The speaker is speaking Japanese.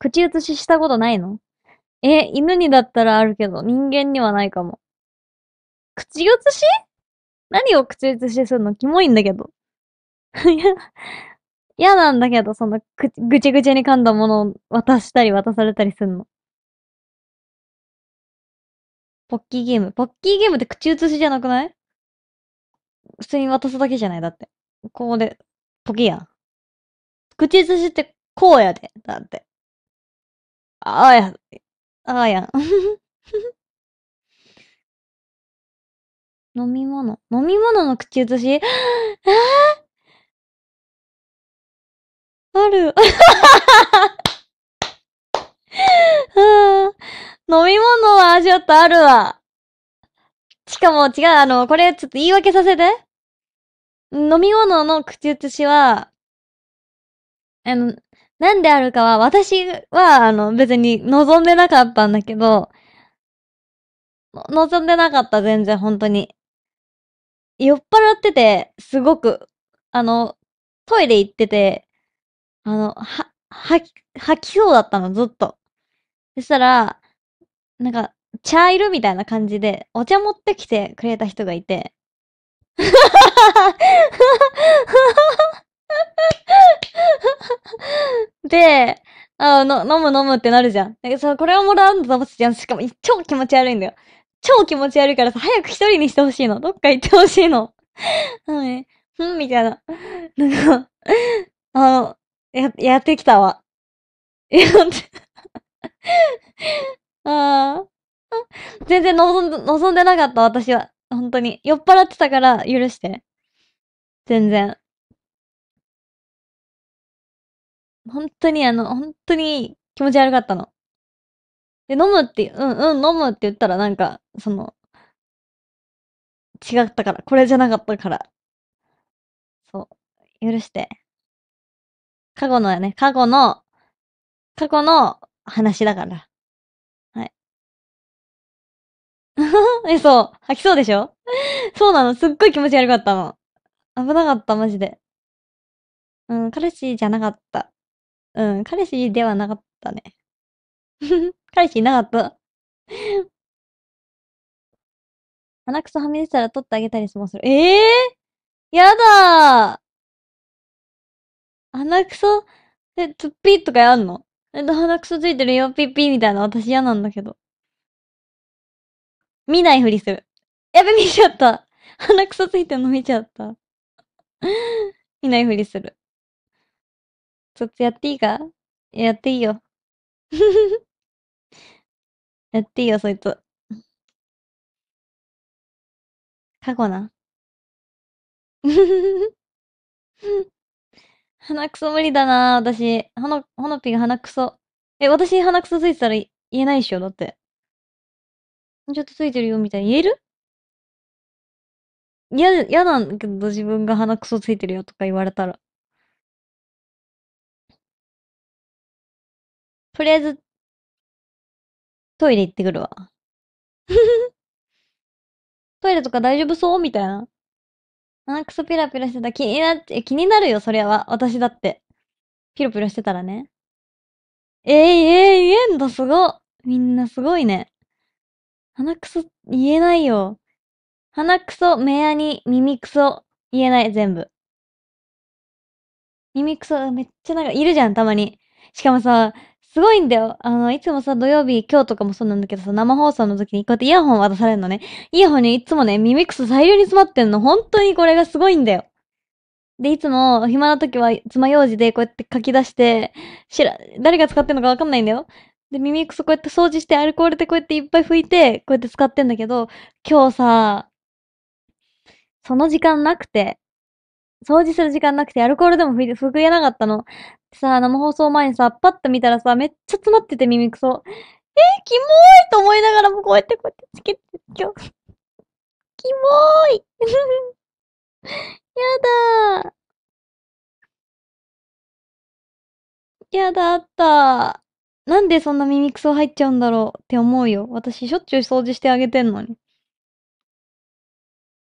口移ししたことないのえ、犬にだったらあるけど、人間にはないかも。口移し何を口移しするのキモいんだけど。いや、嫌なんだけど、その、ぐちゃぐちゃに噛んだものを渡したり渡されたりすんの。ポッキーゲーム。ポッキーゲームって口移しじゃなくない普通に渡すだけじゃないだって。ここで、ポキやん。口移しってこうやで。だって。ああや、ああや飲み物。飲み物の口移しある。飲み物はちょっとあるわ。しかも違う、あの、これちょっと言い訳させて。飲み物の口移しは、あの、なんであるかは、私は、あの、別に望んでなかったんだけど、望んでなかった、全然、本当に。酔っ払ってて、すごく、あの、トイレ行ってて、あの、は、吐き、吐きそうだったの、ずっと。そしたら、なんか、茶色みたいな感じで、お茶持ってきてくれた人がいて。で、あの、飲む飲むってなるじゃん。だそう、これをもらうんだと思ってじゃん。しかも、超気持ち悪いんだよ。超気持ち悪いからさ、早く一人にしてほしいの。どっか行ってほしいの。う ん、うん、みたいな。なんか、あの、や、やってきたわ。やって、ああ。全然望ん望んでなかった、私は。本当に。酔っ払ってたから許して。全然。本当にあの、本当に気持ち悪かったの。で、飲むって、うんうん飲むって言ったらなんか、その、違ったから、これじゃなかったから。そう、許して。過去のやね、過去の、過去の話だから。はい。え、そう。吐きそうでしょそうなの。すっごい気持ち悪かったの。危なかった、マジで。うん、彼氏じゃなかった。うん、彼氏ではなかったね。彼氏いなかった。鼻くそはみ出たら取ってあげたりもする。ええー、やだー鼻くそ、え、ツッピーとかやんのえっと、鼻くそついてるよ、ピッピーみたいな私嫌なんだけど。見ないふりする。やべ、見ちゃった。鼻くそついてるの見ちゃった。見ないふりする。ちょっとやっていいかやっていいよ。やっていいよ、そいつ。過去な。鼻くそ無理だな私。ほの、ほのぴが鼻くそ。え、私鼻くそついてたら言えないっしょ、だって。ちょっとついてるよ、みたいに言える嫌、嫌なんだけど、自分が鼻くそついてるよとか言われたら。とりあえず、トイレ行ってくるわ。トイレとか大丈夫そうみたいな。あ、クソピラピラしてた。気になって、気になるよ、そりゃは。私だって。ピロピロしてたらね。えー、えー、言えんだ、すごみんなすごいね。鼻くそ、言えないよ。鼻くそ、目やに、耳くそ、言えない、全部。耳くそ、めっちゃなんかいるじゃん、たまに。しかもさ、すごいんだよ。あの、いつもさ、土曜日、今日とかもそうなんだけどさ、生放送の時にこうやってイヤホン渡されるのね。イヤホンにいつもね、耳クス大量に詰まってんの。本当にこれがすごいんだよ。で、いつも、暇な時は、爪楊枝でこうやって書き出して、知ら、誰が使ってんのかわかんないんだよ。で、耳クスこうやって掃除して、アルコールでこうやっていっぱい拭いて、こうやって使ってんだけど、今日さ、その時間なくて、掃除する時間なくて、アルコールでも拭いて、拭えなかったの。さあ、生放送前にさ、パッと見たらさ、めっちゃ詰まってて耳くそ。えー、キモーいと思いながらもこうやってこうやってつけて、今日。キモーい やだー。やだった。なんでそんな耳くそ入っちゃうんだろうって思うよ。私しょっちゅう掃除してあげてんのに。